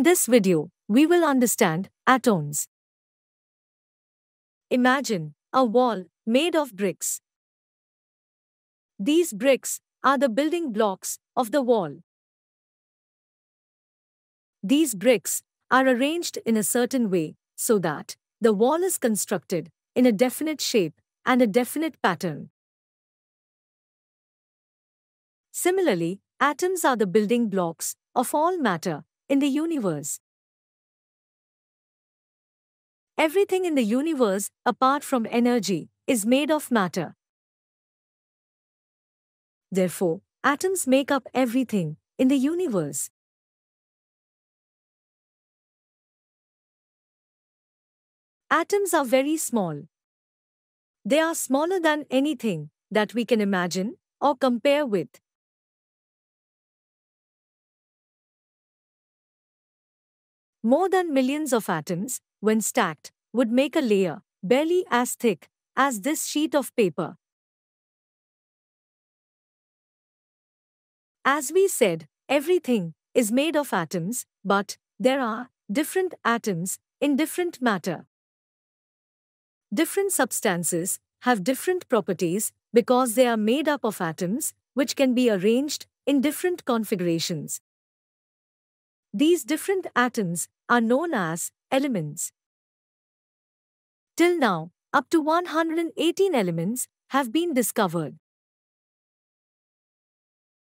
In this video, we will understand atoms. Imagine a wall made of bricks. These bricks are the building blocks of the wall. These bricks are arranged in a certain way so that the wall is constructed in a definite shape and a definite pattern. Similarly, atoms are the building blocks of all matter in the universe. Everything in the universe, apart from energy, is made of matter. Therefore, atoms make up everything in the universe. Atoms are very small. They are smaller than anything that we can imagine or compare with. More than millions of atoms, when stacked, would make a layer barely as thick as this sheet of paper. As we said, everything is made of atoms, but there are different atoms in different matter. Different substances have different properties because they are made up of atoms, which can be arranged in different configurations. These different atoms are known as elements. Till now, up to 118 elements have been discovered.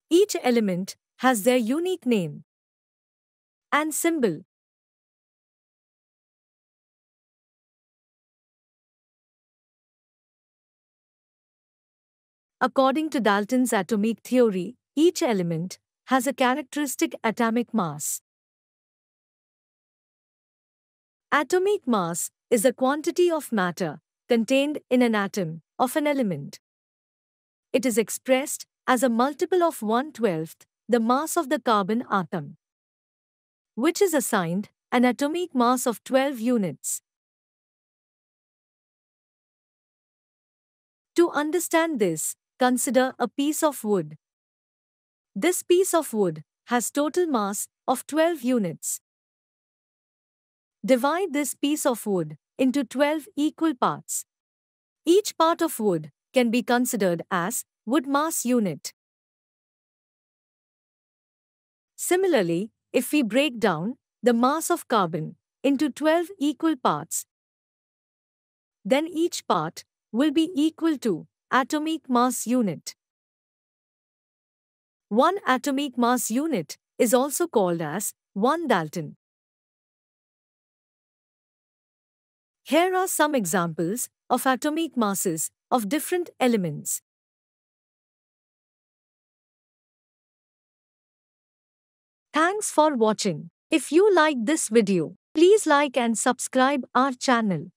Each element has their unique name and symbol. According to Dalton's atomic theory, each element has a characteristic atomic mass. Atomic mass is the quantity of matter contained in an atom of an element. It is expressed as a multiple of 1 12th the mass of the carbon atom, which is assigned an atomic mass of 12 units. To understand this, consider a piece of wood. This piece of wood has total mass of 12 units. Divide this piece of wood into 12 equal parts. Each part of wood can be considered as wood mass unit. Similarly, if we break down the mass of carbon into 12 equal parts, then each part will be equal to atomic mass unit. One atomic mass unit is also called as 1 Dalton. Here are some examples of atomic masses of different elements. Thanks for watching. If you like this video, please like and subscribe our channel.